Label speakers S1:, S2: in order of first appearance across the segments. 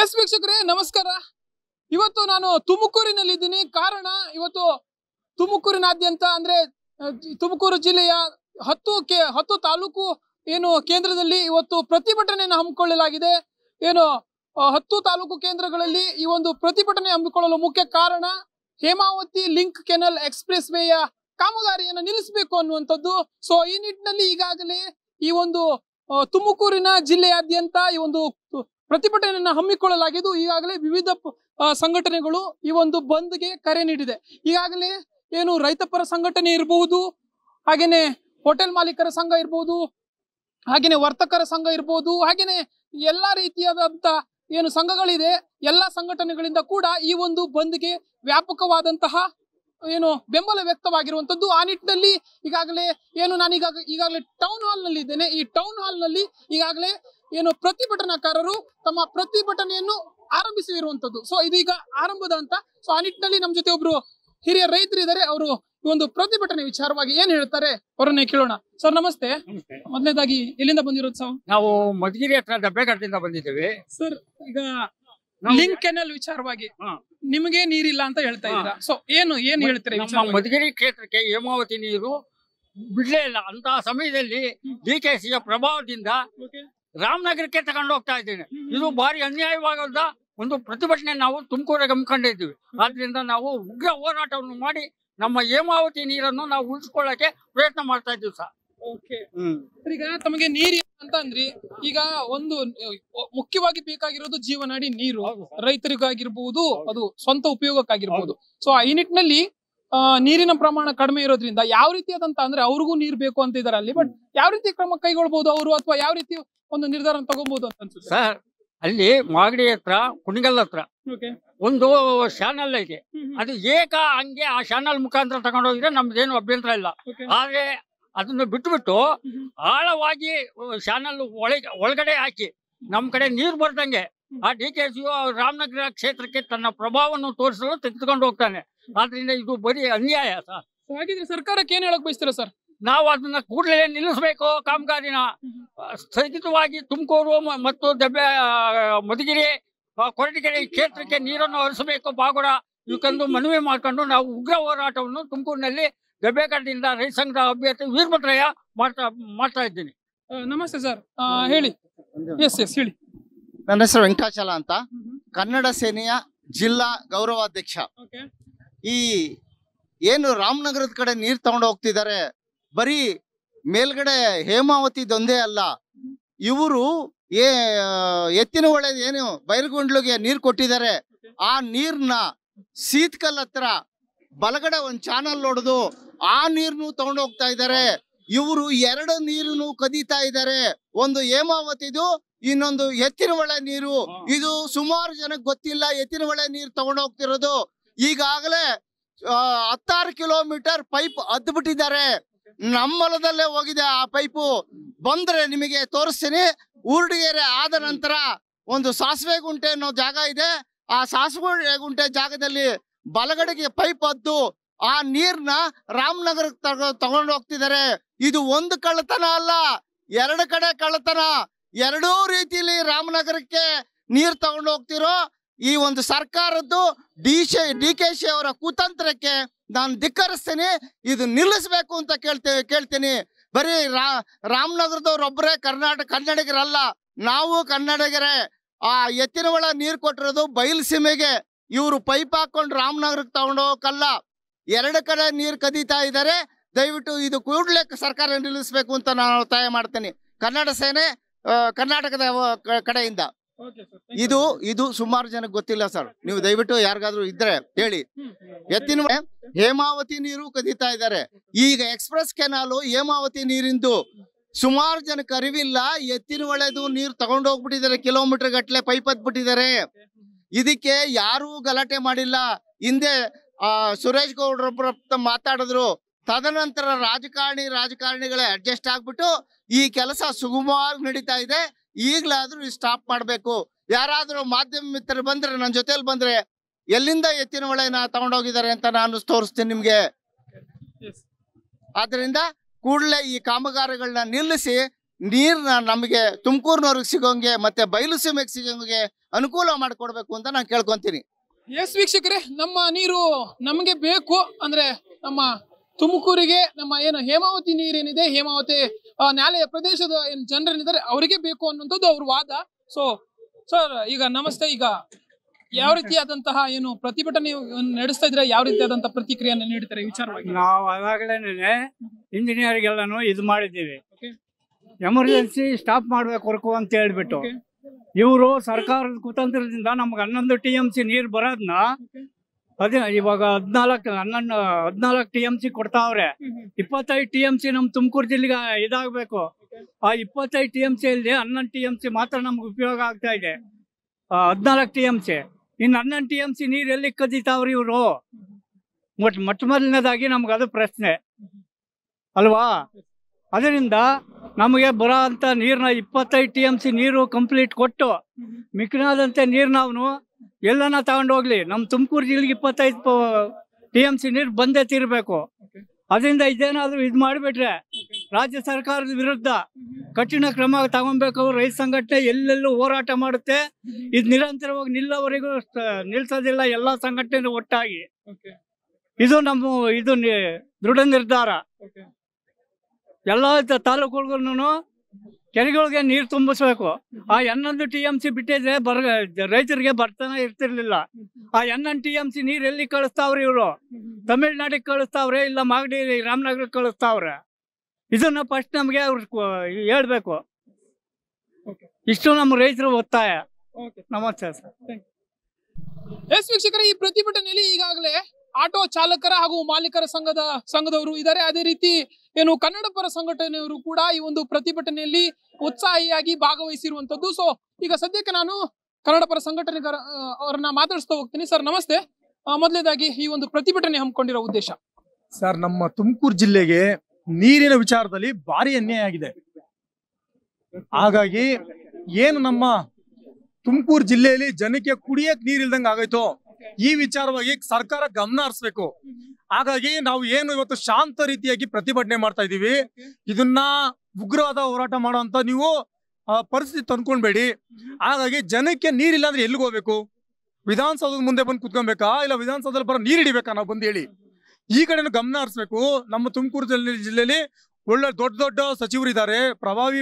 S1: S ವೀಕ್ಷಕರೇ ನಮಸ್ಕಾರ ಇವತ್ತು ನಾನು ತುಮಕೂರಿನಲ್ಲಿ ಇದ್ದೀನಿ ಕಾರಣ ಇವತ್ತು ತುಮಕೂರಿನಾದ್ಯಂತ ಅಂದ್ರೆ ತುಮಕೂರು ಜಿಲ್ಲೆಯ ಹತ್ತು ಕೆ ಹತ್ತು ತಾಲೂಕು ಏನು ಕೇಂದ್ರದಲ್ಲಿ ಇವತ್ತು ಪ್ರತಿಭಟನೆಯನ್ನು ಹಮ್ಮಿಕೊಳ್ಳಲಾಗಿದೆ ಏನು ಹತ್ತು ತಾಲೂಕು ಕೇಂದ್ರಗಳಲ್ಲಿ ಈ ಒಂದು ಪ್ರತಿಭಟನೆ ಹಮ್ಮಿಕೊಳ್ಳಲು ಮುಖ್ಯ ಕಾರಣ ಹೇಮಾವತಿ ಲಿಂಕ್ ಕೆನಲ್ ಎಕ್ಸ್ಪ್ರೆಸ್ ವೇಯ ಕಾಮಗಾರಿಯನ್ನು ನಿಲ್ಲಿಸಬೇಕು ಅನ್ನುವಂಥದ್ದು ಸೊ ಈ ನಿಟ್ಟಿನಲ್ಲಿ ಈಗಾಗಲೇ ಈ ಒಂದು ತುಮಕೂರಿನ ಜಿಲ್ಲೆಯಾದ್ಯಂತ ಈ ಒಂದು ಪ್ರತಿಭಟನೆಯನ್ನು ಹಮ್ಮಿಕೊಳ್ಳಲಾಗಿದ್ದು ಈಗಾಗಲೇ ವಿವಿಧ ಸಂಘಟನೆಗಳು ಈ ಒಂದು ಬಂದ್ಗೆ ಕರೆ ನೀಡಿದೆ ಈಗಾಗಲೇ ಏನು ರೈತಪರ ಸಂಘಟನೆ ಇರಬಹುದು ಹಾಗೇನೆ ಹೋಟೆಲ್ ಮಾಲೀಕರ ಸಂಘ ಇರಬಹುದು ಹಾಗೇನೆ ವರ್ತಕರ ಸಂಘ ಇರಬಹುದು ಹಾಗೇನೆ ಎಲ್ಲಾ ರೀತಿಯಾದಂತ ಏನು ಸಂಘಗಳಿದೆ ಎಲ್ಲ ಸಂಘಟನೆಗಳಿಂದ ಕೂಡ ಈ ಒಂದು ಬಂದ್ಗೆ ವ್ಯಾಪಕವಾದಂತಹ ಏನು ಬೆಂಬಲ ವ್ಯಕ್ತವಾಗಿರುವಂತದ್ದು ಆ ನಿಟ್ಟಿನಲ್ಲಿ ಈಗಾಗಲೇ ಏನು ನಾನೀಗ ಈಗಾಗಲೇ ಟೌನ್ ಹಾಲ್ ನಲ್ಲಿ ಇದ್ದೇನೆ ಈ ಟೌನ್ ಹಾಲ್ ನಲ್ಲಿ ಈಗಾಗಲೇ ಏನು ಪ್ರತಿಭಟನಾಕಾರರು ತಮ್ಮ ಪ್ರತಿಭಟನೆಯನ್ನು ಆರಂಭಿಸಿರುವಂತದ್ದು ಸೊ ಇದೀಗ ಆರಂಭದ ಅಂತ ಸೊ ಆ ನಿಟ್ಟಿನಲ್ಲಿ ನಮ್ಮ ಜೊತೆ ಒಬ್ರು ಹಿರಿಯ ರೈತರು ಇದ್ದಾರೆ ಅವರು ಈ ಒಂದು ಪ್ರತಿಭಟನೆ ವಿಚಾರವಾಗಿ ಏನ್ ಹೇಳ್ತಾರೆ ಅವರನ್ನೇ ಕೇಳೋಣ ಸರ್ ನಮಸ್ತೆ ಮೊದಲನೇದಾಗಿ ಎಲ್ಲಿಂದ ಬಂದಿರೋದು ಸರ್ ನಾವು ಮಧುಗಿರಿ ಹತ್ರ ದಬ್ಬೆಗಟ್ಟದಿಂದ ಬಂದಿದ್ದೇವೆ ಸರ್ ಈಗ ಲಿಂಕ್ ಕೆನಲ್ ವಿಚಾರವಾಗಿ ನಿಮಗೆ ನೀರಿಲ್ಲ ಅಂತ ಹೇಳ್ತಾ ಇದ್ದೀರಾ ಸೊ ಏನು ಏನ್
S2: ಹೇಳ್ತಾರೆ ಮಧುಗಿರಿ
S3: ಕ್ಷೇತ್ರಕ್ಕೆ ಹೇಮಾವತಿ ನೀರು ಬಿಡ್ಲೇ ಇಲ್ಲ ಅಂತ ಸಮಯದಲ್ಲಿ ಡಿ ಕೆ ಸಿಯ ಪ್ರಭಾವದಿಂದ ರಾಮನಗರಕ್ಕೆ ಹೋಗ್ತಾ ಇದ್ದೇನೆ ಇದು ಭಾರಿ ಅನ್ಯಾಯವಾಗದ ಒಂದು ಪ್ರತಿಭಟನೆ ನಾವು ತುಮಕೂರಿಗೆ ಹಮ್ಮಿಕೊಂಡಿದ್ದೀವಿ ಆದ್ರಿಂದ ನಾವು ಉಗ್ರ ಹೋರಾಟವನ್ನು ಮಾಡಿ ನಮ್ಮ ಹೇಮಾವತಿ ನೀರನ್ನು ನಾವು ಉಳಿಸ್ಕೊಳ್ಳಕ್ಕೆ ಪ್ರಯತ್ನ ಮಾಡ್ತಾ ಇದ್ದೀವಿ ಸರ್ ಈಗ ತಮಗೆ ನೀರು ಅಂತ ಈಗ ಒಂದು ಮುಖ್ಯವಾಗಿ ಬೇಕಾಗಿರೋದು
S1: ಜೀವನಾಡಿ ನೀರು ರೈತರಿಗಾಗಿರ್ಬಹುದು ಅದು ಸ್ವಂತ ಉಪಯೋಗಕ್ಕಾಗಿರ್ಬಹುದು ಸೊ ಆ ಈ ನಿಟ್ಟಿನಲ್ಲಿ ನೀರಿನ ಪ್ರಮಾಣ ಕಡಿಮೆ ಇರೋದ್ರಿಂದ ಯಾವ ಅದಂತ ಅಂದ್ರೆ ಅವ್ರಿಗೂ ನೀರು ಬೇಕು ಅಂತ ಇದಾರೆ ಅಲ್ಲಿ ಬಟ್ ಯಾವ ರೀತಿ ಕ್ರಮ ಕೈಗೊಳ್ಬಹುದು ಅವರು ಅಥವಾ ಯಾವ ರೀತಿ ಒಂದು ನಿರ್ಧಾರ ತಗೋಬಹುದು ಅಂತ ಅನ್ಸುತ್ತೆ
S3: ಸರ್ ಅಲ್ಲಿ ಮಾಗಡಿ ಹತ್ರ ಕುಣಿಗಲ್ ಹತ್ರ ಒಂದು ಶಾನಲ್ ಐತೆ ಅದು ಏಕ ಹಂಗೆ ಆ ಶಾನಲ್ ಮುಖಾಂತರ ತಗೊಂಡೋಗಿದ್ರೆ ನಮ್ದೇನು ಅಭ್ಯಂತರ ಇಲ್ಲ ಆದ್ರೆ ಅದನ್ನು ಬಿಟ್ಟುಬಿಟ್ಟು ಆಳವಾಗಿ ಶಾನಲ್ ಒಳಗೆ ಒಳಗಡೆ ಹಾಕಿ ನಮ್ ಕಡೆ ನೀರು ಬರ್ದಂಗೆ ಆ ಡಿ ಕೆ ಸಿ ರಾಮನಗರ ಕ್ಷೇತ್ರಕ್ಕೆ ತನ್ನ ಪ್ರಭಾವವನ್ನು ತೋರಿಸಲು ತೆಗೆದುಕೊಂಡು ಹೋಗ್ತಾನೆ ಆದ್ರಿಂದ ಇದು ಬರೀ ಅನ್ಯಾಯ ಸರ್ ಹಾಗಿದ್ರೆ ಸರ್ಕಾರಕ್ಕೆ ಏನ್ ಹೇಳಕ್ ಬಯಸ್ತೀರಾ ಸರ್ ನಾವು ಅದನ್ನ ಕೂಡಲೇ ನಿಲ್ಲಿಸ್ಬೇಕು ಕಾಮಗಾರಿನ ಸ್ಥಗಿತವಾಗಿ ತುಮಕೂರು ಮತ್ತು ದಬ್ಬೆ ಮಧುಗಿರಿ ಕೊರಟಗೆರೆ ಕ್ಷೇತ್ರಕ್ಕೆ ನೀರನ್ನು ಹರಿಸಬೇಕು ಬಾಗುಡ ಇವಕ್ಕೆಂದು ಮನವಿ ಮಾಡಿಕೊಂಡು ನಾವು ಉಗ್ರ ಹೋರಾಟವನ್ನು ತುಮಕೂರಿನಲ್ಲಿ ಗಬ್ಬೆಗಡ್ಡಿಯಿಂದ ರೈತ ಸಂಘದ ಅಭ್ಯರ್ಥಿ ವೀರಭದ್ರಯ್ಯ ಮಾಡ್ತಾ ಮಾಡ್ತಾ
S4: ಇದ್ದೀನಿ ನಮಸ್ತೆ ಸರ್ ಹೇಳಿ ಎಸ್ ಎಸ್ ಹೇಳಿ ನನ್ನ ಹೆಸರು ವೆಂಕಟಾಚಲ ಅಂತ ಕನ್ನಡ ಸೇನೆಯ ಜಿಲ್ಲಾ ಗೌರವಾಧ್ಯಕ್ಷ ಈ ಏನು ರಾಮನಗರದ ಕಡೆ ನೀರು ತಗೊಂಡು ಹೋಗ್ತಿದ್ದಾರೆ ಬರೀ ಮೇಲ್ಗಡೆ ಹೇಮಾವತಿ ದೊಂದೇ ಅಲ್ಲ ಇವರು ಏ ಎತ್ತಿನ ಹೊಳೆ ಏನು ಬೈರ್ಗುಂಡ್ಲಿಗೆ ನೀರು ಕೊಟ್ಟಿದ್ದಾರೆ ಆ ನೀರ್ನ ಸೀತ್ಕಲ್ ಹತ್ರ ಬಲಗಡೆ ಒಂದ್ ಚಾನಲ್ ನೋಡುದು ಆ ನೀರ್ನು ತಗೊಂಡು ಹೋಗ್ತಾ ಇದ್ದಾರೆ ಇವರು ಎರಡು ನೀರನ್ನು ಕದೀತಾ ಇದ್ದಾರೆ ಒಂದು ಹೇಮಾವತಿದು ಇನ್ನೊಂದು ಎತ್ತಿನ ಒಳೆ ನೀರು ಇದು ಸುಮಾರು ಜನಕ್ಕೆ ಗೊತ್ತಿಲ್ಲ ಎತ್ತಿನ ಒಳೆ ನೀರು ತಗೊಂಡ್ ಹೋಗ್ತಿರೋದು ಈಗಾಗಲೇ ಹತ್ತಾರು ಕಿಲೋಮೀಟರ್ ಪೈಪ್ ಹದ್ದು ನಮ್ಮ ಹೊಲದಲ್ಲೇ ಹೋಗಿದೆ ಆ ಪೈಪು ಬಂದ್ರೆ ನಿಮಗೆ ತೋರಿಸ್ತೀನಿ ಊರ್ಡಿಗೆರೆ ಆದ ನಂತರ ಒಂದು ಸಾಸಿವೆ ಗುಂಟೆ ಅನ್ನೋ ಜಾಗ ಇದೆ ಆ ಸಾಸಿವೆ ಗುಂಟೆ ಜಾಗದಲ್ಲಿ ಬಲಗಡೆಗೆ ಪೈಪ್ ಹದ್ದು ಆ ನೀರ್ನ ರಾಮನಗರ ತಗೊಂಡು ಹೋಗ್ತಿದ್ದಾರೆ ಇದು ಒಂದು ಕಳ್ಳತನ ಅಲ್ಲ ಎರಡು ಕಡೆ ಕಳ್ಳತನ ಎರಡೂ ರೀತಿಯಲ್ಲಿ ರಾಮನಗರಕ್ಕೆ ನೀರ್ ತಗೊಂಡು ಹೋಗ್ತಿರೋ ಈ ಒಂದು ಸರ್ಕಾರದ್ದು ಡಿ ಶೆ ಡಿ ಕೆ ಶಿ ಅವರ ಕುತಂತ್ರಕ್ಕೆ ನಾನು ಧಿಕ್ಕರಿಸ್ತೀನಿ ಇದು ನಿಲ್ಲಿಸಬೇಕು ಅಂತ ಕೇಳ್ತೇವೆ ಕೇಳ್ತೀನಿ ಬರೀ ರಾ ರಾಮನಗರದವ್ರೊಬ್ಬರೇ ಕರ್ನಾಟಕ ಕನ್ನಡಿಗರಲ್ಲ ನಾವು ಕನ್ನಡಿಗರೇ ಆ ಎತ್ತಿನ ಒಳ ನೀರು ಕೊಟ್ಟಿರೋದು ಬಯಲುಸೀಮೆಗೆ ಇವರು ಪೈಪ್ ಹಾಕೊಂಡು ರಾಮನಗರಕ್ಕೆ ತಗೊಂಡೋಗಲ್ಲ ಎರಡು ಕಡೆ ನೀರು ಕದೀತಾ ಇದ್ದಾರೆ ದಯವಿಟ್ಟು ಇದು ಕೂಡಲೇ ಸರ್ಕಾರ ನಿಲ್ಲಿಸಬೇಕು ಅಂತ ನಾನು ಒತ್ತಾಯ ಮಾಡ್ತೀನಿ ಕನ್ನಡ ಸೇನೆ ಕರ್ನಾಟಕದ ಕಡೆಯಿಂದ ಇದು ಇದು ಸುಮಾರು ಜನಕ್ಕೆ ಗೊತ್ತಿಲ್ಲ ಸರ್ ನೀವು ದಯವಿಟ್ಟು ಯಾರಿಗಾದ್ರೂ ಇದ್ರೆ ಹೇಳಿ ಎತ್ತಿನ ಹೇಮಾವತಿ ನೀರು ಕದೀತಾ ಇದ್ದಾರೆ ಈಗ ಎಕ್ಸ್ಪ್ರೆಸ್ ಕೆನಾಲ್ ಹೇಮಾವತಿ ನೀರಿಂದು ಸುಮಾರು ಜನ ಕರಿವಿಲ್ಲ ಎತ್ತಿನ ಒಳೆದು ನೀರು ಹೋಗ್ಬಿಟ್ಟಿದ್ದಾರೆ ಕಿಲೋಮೀಟರ್ ಗಟ್ಟಲೆ ಪೈಪ್ ಹತ್ಬಿಟ್ಟಿದ್ದಾರೆ ಇದಕ್ಕೆ ಯಾರೂ ಗಲಾಟೆ ಮಾಡಿಲ್ಲ ಹಿಂದೆ ಆ ಸುರೇಶ್ ಗೌಡ್ರೊಬ್ಬರ ಮಾತಾಡಿದ್ರು ತದನಂತರ ರಾಜಕಾರಣಿ ರಾಜಕಾರಣಿಗಳೇ ಅಡ್ಜಸ್ಟ್ ಆಗ್ಬಿಟ್ಟು ಈ ಕೆಲಸ ಸುಗಮವಾಗಿ ನಡೀತಾ ಇದೆ ಈಗಲಾದ್ರೂ ಸ್ಟಾಪ್ ಮಾಡಬೇಕು ಯಾರಾದರೂ ಮಾಧ್ಯಮ ಮಿತ್ರರು ಬಂದ್ರೆ ನನ್ನ ಜೊತೆಯಲ್ಲಿ ಬಂದ್ರೆ ಎಲ್ಲಿಂದ ಎತ್ತಿನ ಹೊಳೆನ ತಗೊಂಡೋಗಿದ್ದಾರೆ ಅಂತ ನಾನು ತೋರಿಸ್ತೀನಿ ನಿಮ್ಗೆ ಆದ್ರಿಂದ ಕೂಡಲೇ ಈ ಕಾಮಗಾರಿಗಳನ್ನ ನಿಲ್ಲಿಸಿ ನೀರ್ನ ನಮಗೆ ತುಮಕೂರಿನವ್ರಿಗೆ ಸಿಗೋಂಗೆ ಮತ್ತೆ ಬಯಲು ಸೀಮೆಗೆ ಸಿಗೋಂಗೆ ಅನುಕೂಲ ಮಾಡಿಕೊಡ್ಬೇಕು ಅಂತ ನಾನು ಕೇಳ್ಕೊಂತೀನಿ
S1: ಎಸ್ ವೀಕ್ಷಕರೇ ನಮ್ಮ ನೀರು ನಮಗೆ ಬೇಕು ಅಂದ್ರೆ ನಮ್ಮ ತುಮಕೂರಿಗೆ ನಮ್ಮ ಏನು ಹೇಮಾವತಿ ನೀರೇನಿದೆ ಹೇಮಾವತಿ ನ್ಯಾಯಾಲಯ ಪ್ರದೇಶದ ಏನು ಜನರೇನಿದ್ದಾರೆ ಅವರಿಗೆ ಬೇಕು ಅನ್ನುವಂಥದ್ದು ಅವ್ರ ವಾದ ಸೊ ಸರ್ ಈಗ ನಮಸ್ತೆ ಈಗ ಯಾವ ರೀತಿಯಾದಂತಹ ಏನು ಪ್ರತಿಭಟನೆ ನಡೆಸ್ತಾ ಇದ್ರೆ ಯಾವ ರೀತಿಯಾದಂತಹ ಪ್ರತಿಕ್ರಿಯೆಯನ್ನು
S5: ನೀಡ್ತಾರೆ ವಿಚಾರವಾಗಿ ನಾವು ಆವಾಗಲೇ ಇಂಜಿನಿಯರ್ಗೆಲ್ಲನೂ ಇದು ಮಾಡಿದ್ದೀವಿ ಎಮರ್ಜೆನ್ಸಿ ಸ್ಟಾಪ್ ಮಾಡ್ಬೇಕು ಹೊರಕು ಅಂತ ಹೇಳ್ಬಿಟ್ಟು ಇವರು ಸರ್ಕಾರದ ಕುತಂತ್ರದಿಂದ ನಮ್ಗೆ ಹನ್ನೊಂದು ಟಿ ಎಂ ಸಿ ನೀರು ಬರೋದನ್ನ ಅದೇ ಇವಾಗ ಹದ್ನಾಲ್ಕು ಹನ್ನೊಂದು ಹದ್ನಾಲ್ಕು ಟಿ ಎಂ ಸಿ ಕೊಡ್ತಾವ್ರೆ ಇಪ್ಪತ್ತೈದು ಟಿ ಎಂ ಸಿ ನಮ್ ತುಮಕೂರು ಜಿಲ್ಲೆಗೆ ಇದಾಗಬೇಕು ಆ ಇಪ್ಪತ್ತೈದು ಟಿ ಎಂ ಸಿ ಅಲ್ಲಿ ಹನ್ನೊಂದು ಟಿ ಎಂ ಸಿ ಮಾತ್ರ ನಮ್ಗೆ ಉಪಯೋಗ ಆಗ್ತಾ ಇದೆ ಹದ್ನಾಲ್ಕು ಟಿ ಎಂ ಸಿ ಇನ್ನು ಹನ್ನೊಂದು ಟಿ ಎಂ ಸಿ ನೀರು ಎಲ್ಲಿ ಕದಿತಾವ್ರಿ ಇವರು ಮೊಟ್ಟ ಮೊಟ್ಟ ಮೊದಲನೇದಾಗಿ ನಮ್ಗೆ ಅದು ಪ್ರಶ್ನೆ ಅಲ್ವಾ ಅದರಿಂದ ನಮಗೆ ಬರೋ ಅಂತ ನೀರನ್ನ ಇಪ್ಪತ್ತೈದು ಟಿ ಎಂ ಸಿ ನೀರು ಕಂಪ್ಲೀಟ್ ಕೊಟ್ಟು ಮಿಕ್ಕಿನಾದಂತೆ ನೀರು ನಾವು ಎಲ್ಲನ ತಗೊಂಡು ಹೋಗ್ಲಿ ನಮ್ಮ ತುಮಕೂರು ಜಿಲ್ಲೆಗೆ ಇಪ್ಪತ್ತೈದು ಟಿ ಎಮ್ ಸಿ ನೀರು ಬಂದೇ ತೀರಬೇಕು ಅದರಿಂದ ಇದೇನಾದರೂ ಇದು ಮಾಡಿಬಿಟ್ರೆ ರಾಜ್ಯ ಸರ್ಕಾರದ ವಿರುದ್ಧ ಕಠಿಣ ಕ್ರಮ ತಗೊಬೇಕು ರೈತ ಸಂಘಟನೆ ಎಲ್ಲೆಲ್ಲೂ ಹೋರಾಟ ಮಾಡುತ್ತೆ ಇದು ನಿರಂತರವಾಗಿ ನಿಲ್ಲವರೆಗೂ ನಿಲ್ಸೋದಿಲ್ಲ ಎಲ್ಲ ಸಂಘಟನೆ ಒಟ್ಟಾಗಿ ಇದು ನಮ್ಮ ಇದು ದೃಢ ನಿರ್ಧಾರ ಎಲ್ಲ ತಾಲೂಕುಗಳಿಗೂ ಕೆರೆಗಳಿಗೆ ನೀರು ತುಂಬಿಸ್ಬೇಕು ಆ ಎನ್ನೊಂದು ಟಿ ಎಂ ಸಿ ಬಿಟ್ಟಿದ್ರೆ ಬರ ರೈತರಿಗೆ ಬರ್ತಾನೆ ಇರ್ತಿರ್ಲಿಲ್ಲ ಆ ಎನ್ ಟಿ ಎಂ ಸಿ ನೀರು ಎಲ್ಲಿ ಕಳಿಸ್ತಾವ್ರಿ ಇವರು ತಮಿಳ್ನಾಡಿಗೆ ಕಳಿಸ್ತಾವ್ರೆ ಇಲ್ಲ ಮಾಗಡಿ ರಾಮನಗರ ಕಳಿಸ್ತಾವ್ರೆ ಇದನ್ನ ಫಸ್ಟ್ ನಮಗೆ ಅವ್ರು ಹೇಳ್ಬೇಕು ಇಷ್ಟು ನಮ್ಮ ರೈತರು ಒತ್ತಾಯ ನಮಸ್ತೆ ಸರ್
S1: ಎಸ್ ವೀಕ್ಷಕರ ಈ ಪ್ರತಿಭಟನೆಯಲ್ಲಿ ಈಗಾಗಲೇ ಆಟೋ ಚಾಲಕರ ಹಾಗೂ ಮಾಲೀಕರ ಸಂಘದ ಸಂಘದವರು ಇದ್ದಾರೆ ಅದೇ ರೀತಿ ಏನು ಕನ್ನಡ ಪರ ಸಂಘಟನೆಯವರು ಕೂಡ ಈ ಒಂದು ಪ್ರತಿಭಟನೆಯಲ್ಲಿ ಉತ್ಸಾಹಿಯಾಗಿ ಭಾಗವಹಿಸಿರುವಂತದ್ದು ಸೊ ಈಗ ಸದ್ಯಕ್ಕೆ ನಾನು ಕನ್ನಡ ಪರ ಸಂಘಟನೆಗರ ಅವರನ್ನ ಮಾತಾಡಿಸ್ತಾ ಹೋಗ್ತೀನಿ ಸರ್ ನಮಸ್ತೆ ಮೊದಲೇದಾಗಿ ಈ ಒಂದು ಪ್ರತಿಭಟನೆ ಹಮ್ಮಿಕೊಂಡಿರೋ ಉದ್ದೇಶ
S2: ಸರ್ ನಮ್ಮ ತುಮಕೂರು ಜಿಲ್ಲೆಗೆ ನೀರಿನ ವಿಚಾರದಲ್ಲಿ ಭಾರಿ ಅನ್ಯಾಯ ಆಗಿದೆ ಹಾಗಾಗಿ ಏನು ನಮ್ಮ ತುಮಕೂರು ಜಿಲ್ಲೆಯಲ್ಲಿ ಜನಕ್ಕೆ ಕುಡಿಯಕ್ ನೀರಿಲ್ದಂಗೆ ಆಗೈತೋ ಈ ವಿಚಾರವಾಗಿ ಸರ್ಕಾರ ಗಮನ ಹರಿಸ್ಬೇಕು ಹಾಗಾಗಿ ನಾವು ಏನು ಇವತ್ತು ಶಾಂತ ರೀತಿಯಾಗಿ ಪ್ರತಿಭಟನೆ ಮಾಡ್ತಾ ಇದೀವಿ ಇದನ್ನ ಉಗ್ರವಾದ ಹೋರಾಟ ಮಾಡುವಂತ ನೀವು ಪರಿಸ್ಥಿತಿ ತಂದ್ಕೊಂಡ್ಬೇಡಿ ಹಾಗಾಗಿ ಜನಕ್ಕೆ ನೀರಿಲ್ಲ ಅಂದ್ರೆ ಎಲ್ಲಿಗೆ ಹೋಗ್ಬೇಕು ವಿಧಾನಸೌಧದ ಮುಂದೆ ಬಂದು ಕುತ್ಕೊಬೇಕಾ ಇಲ್ಲ ವಿಧಾನಸೌಧದಲ್ಲಿ ಬರೋ ನೀರ್ ಹಿಡಿಬೇಕಾ ನಾವು ಬಂದು ಹೇಳಿ ಈ ಕಡೆ ಗಮನ ಹರಿಸ್ಬೇಕು ನಮ್ಮ ತುಮಕೂರು ಜಿಲ್ಲೆಯಲ್ಲಿ ಒಳ್ಳೆ ದೊಡ್ಡ ದೊಡ್ಡ ಸಚಿವರು ಇದ್ದಾರೆ ಪ್ರಭಾವಿ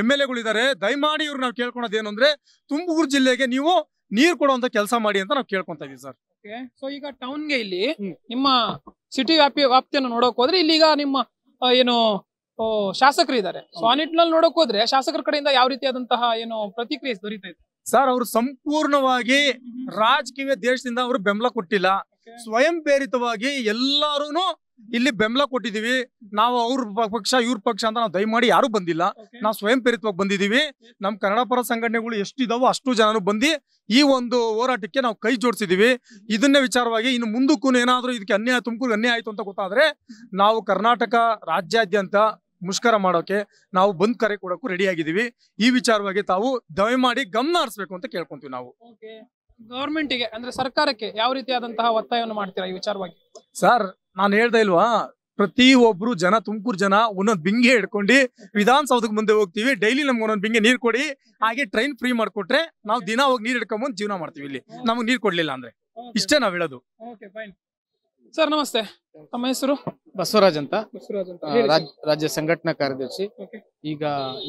S2: ಎಮ್ ಎಲ್ ಎಗಳಿದ್ದಾರೆ ದಯಮಾಡಿ ಇವ್ರು ನಾವು ಕೇಳ್ಕೊಳೋದೇನು ಅಂದ್ರೆ ತುಮಕೂರು ಜಿಲ್ಲೆಗೆ ನೀವು ನೀರ್ ಕೊಡುವಂತ ಕೆಲಸ ಮಾಡಿ ಅಂತ ನಾವು ಕೇಳ್ಕೊಂತ ಇದೀವಿ ಸರ್
S1: ಸೊ ಈಗ ಟೌನ್ ಗೆ ಇಲ್ಲಿ ನಿಮ್ಮ ಸಿಟಿ ವ್ಯಾಪಿ ವ್ಯಾಪ್ತಿಯನ್ನು ನೋಡಕ್ ಹೋದ್ರೆ ಇಲ್ಲಿಗ ನಿಮ್ಮ ಏನು ಶಾಸಕರು ಇದ್ದಾರೆ ಸೊ ಆ ನಿಟ್ಟಿನಲ್ಲಿ ನೋಡಕ್ ಹೋದ್ರೆ ಶಾಸಕರ ಕಡೆಯಿಂದ ಯಾವ ರೀತಿಯಾದಂತಹ ಏನು ಪ್ರತಿಕ್ರಿಯೆ ದೊರೀತಾ ಇದೆ
S2: ಸರ್ ಅವರು ಸಂಪೂರ್ಣವಾಗಿ ರಾಜಕೀಯ ದೇಶದಿಂದ ಅವರು ಬೆಂಬಲ ಕೊಟ್ಟಿಲ್ಲ ಸ್ವಯಂ ಪ್ರೇರಿತವಾಗಿ ಎಲ್ಲಾರು ಇಲ್ಲಿ ಬೆಂಬಲ ಕೊಟ್ಟಿದೀವಿ ನಾವು ಅವ್ರ ಪಕ್ಷ ಇವ್ರ ಪಕ್ಷ ಅಂತ ನಾವು ದಯಮಾಡಿ ಯಾರು ಬಂದಿಲ್ಲ ನಾವು ಸ್ವಯಂ ಪ್ರೇರಿತವಾಗಿ ಬಂದಿದ್ದೀವಿ ನಮ್ಮ ಕನ್ನಡ ಪರ ಸಂಘಟನೆಗಳು ಎಷ್ಟಿದಾವೋ ಅಷ್ಟು ಜನರು ಬಂದು ಈ ಒಂದು ಹೋರಾಟಕ್ಕೆ ನಾವು ಕೈ ಜೋಡಿಸಿದೀವಿ ಇದನ್ನೇ ವಿಚಾರವಾಗಿ ಇನ್ನು ಮುಂದಕ್ಕೂ ಏನಾದರೂ ಇದಕ್ಕೆ ಅನ್ಯಾಯ ತುಮಕೂರು ಅನ್ಯಾಯ ಆಯಿತು ಅಂತ ಗೊತ್ತಾದ್ರೆ ನಾವು ಕರ್ನಾಟಕ ರಾಜ್ಯಾದ್ಯಂತ ಮುಷ್ಕರ ಮಾಡೋಕೆ ನಾವು ಬಂದ್ ಕರೆ ಕೊಡೋಕ್ಕೂ ರೆಡಿ ಆಗಿದೀವಿ ಈ ವಿಚಾರವಾಗಿ ತಾವು ದಯಮಾಡಿ ಗಮನ ಹರಿಸ್ಬೇಕು ಅಂತ ಕೇಳ್ಕೊಂತೀವಿ ನಾವು
S1: ಗೌರ್ಮೆಂಟಿಗೆ ಅಂದ್ರೆ ಸರ್ಕಾರಕ್ಕೆ ಯಾವ ರೀತಿಯಾದಂತಹ ಒತ್ತಾಯವನ್ನು ಮಾಡ್ತೀರಾ ಈ ವಿಚಾರವಾಗಿ
S2: ಸರ್ ನಾನು ಹೇಳ್ತಾ ಇಲ್ವಾ ಪ್ರತಿ ಒಬ್ರು ಜನ ತುಮಕೂರು ಜನ ಒಂದೊಂದ್ ಬಿಂಗೆ ಹಿಡ್ಕೊಂಡು ವಿಧಾನಸೌಧಕ್ಕೆ ಮುಂದೆ ಹೋಗ್ತೀವಿ ಡೈಲಿ ನಮ್ಗೆ ಒಂದೊಂದ್ ಬಿಂಗೆ ನೀರು ಕೊಡಿ ಹಾಗೆ ಟ್ರೈನ್ ಫ್ರೀ ಮಾಡ್ಕೊಟ್ರೆ ನಾವು ದಿನ ಹೋಗಿ ನೀರು ಹಿಡ್ಕೊಂಬಂದು ಜೀವನ ಮಾಡ್ತೀವಿ ಇಲ್ಲಿ ನಮಗೆ ನೀರು ಕೊಡ್ಲಿಲ್ಲ ಅಂದ್ರೆ ಇಷ್ಟೇ ನಾವ್ ಹೇಳೋದು ಸರ್
S1: ನಮಸ್ತೆ ತಮ್ಮ ಹೆಸರು
S2: ಬಸವರಾಜ್ ಅಂತ ರಾಜ್ಯ ಸಂಘಟನಾ ಕಾರ್ಯದರ್ಶಿ
S6: ಈಗ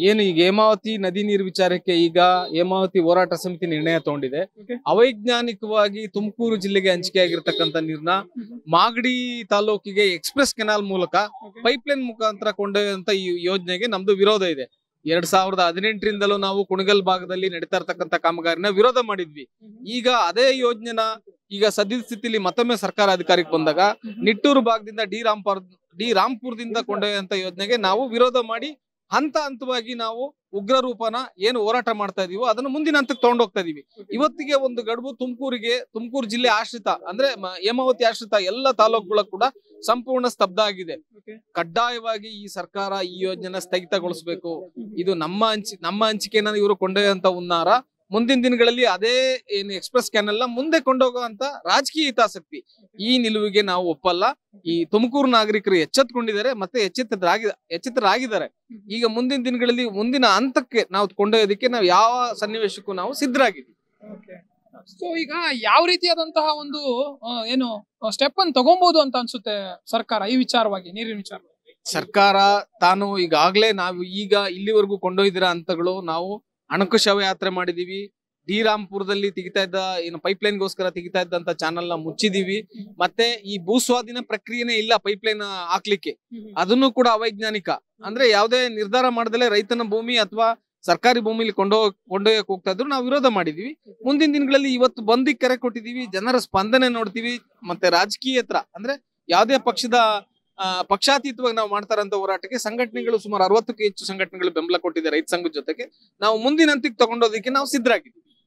S6: ಏನು ಈಗ ಹೇಮಾವತಿ ನದಿ ನೀರು ವಿಚಾರಕ್ಕೆ ಈಗ ಹೇಮಾವತಿ ಹೋರಾಟ ಸಮಿತಿ ನಿರ್ಣಯ ತಗೊಂಡಿದೆ ಅವೈಜ್ಞಾನಿಕವಾಗಿ ತುಮಕೂರು ಜಿಲ್ಲೆಗೆ ಹಂಚಿಕೆ ಆಗಿರ್ತಕ್ಕಂಥ ನೀರ್ನ ಮಾಗಡಿ ತಾಲೂಕಿಗೆ ಎಕ್ಸ್ಪ್ರೆಸ್ ಕೆನಾಲ್ ಮೂಲಕ ಪೈಪ್ಲೈನ್ ಮುಖಾಂತರ ಕೊಂಡೊಯ್ಯಂತ ಈ ಯೋಜನೆಗೆ ನಮ್ದು ವಿರೋಧ ಇದೆ ಎರಡ್ ಸಾವಿರದ ಹದಿನೆಂಟರಿಂದಲೂ ನಾವು ಕುಣಗಲ್ ಭಾಗದಲ್ಲಿ ನಡೀತಾ ಇರ್ತಕ್ಕಂಥ ಕಾಮಗಾರಿನ ವಿರೋಧ ಮಾಡಿದ್ವಿ mm-hmm. ಈಗ ಅದೇ ಯೋಜನೆನ ಈಗ ಸದ್ಯದ ಸ್ಥಿತಿಲಿ ಮತ್ತೊಮ್ಮೆ ಸರ್ಕಾರ ಅಧಿಕಾರಕ್ಕೆ ಬಂದಾಗ mm-hmm. ನಿಟ್ಟೂರು ಭಾಗದಿಂದ ಡಿ ರಾಮ್ ಡಿ ರಾಂಪುರದಿಂದ mm-hmm. ಕೊಂಡೊಯ್ಯಂತ ಯೋಜನೆಗೆ ನಾವು ವಿರೋಧ ಮಾಡಿ ಹಂತ ಹಂತವಾಗಿ ನಾವು ಉಗ್ರ ರೂಪನ ಏನು ಹೋರಾಟ ಮಾಡ್ತಾ ಇದೀವೋ ಅದನ್ನು ಮುಂದಿನ ಹಂತಕ್ಕೆ ತಗೊಂಡೋಗ್ತಾ ಇದೀವಿ ಇವತ್ತಿಗೆ ಒಂದು ಗಡುಬು ತುಮಕೂರಿಗೆ ತುಮಕೂರು ಜಿಲ್ಲೆ ಆಶ್ರಿತ ಅಂದ್ರೆ ಹೇಮಾವತಿ ಆಶ್ರಿತ ಎಲ್ಲ ತಾಲೂಕುಗಳ ಕೂಡ ಸಂಪೂರ್ಣ ಸ್ತಬ್ಧ ಆಗಿದೆ ಕಡ್ಡಾಯವಾಗಿ ಈ ಸರ್ಕಾರ ಈ ಯೋಜನೆ ಸ್ಥಗಿತಗೊಳಿಸಬೇಕು ಇದು ನಮ್ಮ ಹಂಚಿ ನಮ್ಮ ಹಂಚಿಕೆನ ಇವರು ಕೊಂಡೊಯ್ಯಂತ ಉನ್ನಾರ ಮುಂದಿನ ದಿನಗಳಲ್ಲಿ ಅದೇ ಏನು ಎಕ್ಸ್ಪ್ರೆಸ್ ಕ್ಯಾನ್ ಅಲ್ಲ ಮುಂದೆ ಕೊಂಡೋಗುವಂತ ರಾಜಕೀಯ ಹಿತಾಸಕ್ತಿ ಈ ನಿಲುವಿಗೆ ನಾವು ಒಪ್ಪಲ್ಲ ಈ ತುಮಕೂರು ನಾಗರಿಕರು ಎಚ್ಚೆತ್ಕೊಂಡಿದ್ದಾರೆ ಮತ್ತೆ ಎಚ್ಚೆತ್ತರಾಗಿ ಎಚ್ಚೆತ್ತರಾಗಿದ್ದಾರೆ ಈಗ ಮುಂದಿನ ದಿನಗಳಲ್ಲಿ ಮುಂದಿನ ಹಂತಕ್ಕೆ ನಾವು ಕೊಂಡೊಯ್ಯೋದಕ್ಕೆ ನಾವು ಯಾವ ಸನ್ನಿವೇಶಕ್ಕೂ ನಾವು ಸಿದ್ಧರಾಗಿದ್ದೀವಿ
S1: ಸೊ ಈಗ ಯಾವ ರೀತಿಯಾದಂತಹ ಒಂದು ಏನು ಸ್ಟೆಪ್ ಅನ್ನು ತಗೊಬಹುದು ಅಂತ ಅನ್ಸುತ್ತೆ ಸರ್ಕಾರ ಈ ವಿಚಾರವಾಗಿ ನೀರಿನ ವಿಚಾರ
S6: ಸರ್ಕಾರ ತಾನು ಈಗಾಗಲೇ ನಾವು ಈಗ ಇಲ್ಲಿವರೆಗೂ ಕೊಂಡೊಯ್ದಿರ ಹಂತಗಳು ನಾವು ಅಣಕು ಶವ ಯಾತ್ರೆ ಮಾಡಿದೀವಿ ಡಿ ರಾಮ್ಪುರದಲ್ಲಿ ತೆಗಿತಾ ಇದ್ದ ಏನು ಪೈಪ್ಲೈನ್ ಗೋಸ್ಕರ ತೆಗಿತಾ ಇದ್ದಂತ ಚಾನಲ್ ನ ಮುಚ್ಚಿದೀವಿ ಮತ್ತೆ ಈ ಭೂಸ್ವಾಧೀನ ಪ್ರಕ್ರಿಯೆನೇ ಇಲ್ಲ ಪೈಪ್ಲೈನ್ ಹಾಕ್ಲಿಕ್ಕೆ ಅದನ್ನು ಕೂಡ ಅವೈಜ್ಞಾನಿಕ ಅಂದ್ರೆ ಯಾವುದೇ ನಿರ್ಧಾರ ಮಾಡದಲ್ಲೇ ರೈತನ ಭೂಮಿ ಅಥವಾ ಸರ್ಕಾರಿ ಭೂಮಿಲಿ ಕೊಂಡೋ ಕೊಂಡೊಯ್ಯಕ್ ಹೋಗ್ತಾ ಇದ್ರು ನಾವು ವಿರೋಧ ಮಾಡಿದೀವಿ ಮುಂದಿನ ದಿನಗಳಲ್ಲಿ ಇವತ್ತು ಬಂದಿಗೆ ಕರೆ ಕೊಟ್ಟಿದೀವಿ ಜನರ ಸ್ಪಂದನೆ ನೋಡ್ತೀವಿ ಮತ್ತೆ ರಾಜಕೀಯ ಅಂದ್ರೆ ಯಾವುದೇ ಪಕ್ಷದ ಪಕ್ಷಾತೀತವಾಗಿ ನಾವು ಮಾಡ್ತಾರಂತ ಹೋರಾಟಕ್ಕೆ ಸಂಘಟನೆಗಳು ಸುಮಾರು ಅರವತ್ತಕ್ಕೂ ಹೆಚ್ಚು ಸಂಘಟನೆಗಳು ಬೆಂಬಲ ಕೊಟ್ಟಿದೆ ರೈತ ಸಂಘದ ಜೊತೆಗೆ ನಾವು ಮುಂದಿನ ಹಂತಕ್ಕೆ ತಗೊಂಡೋದಕ್ಕೆ ನಾವು ಸಿದ್ಧರಾಗಿದ್ದೀವಿ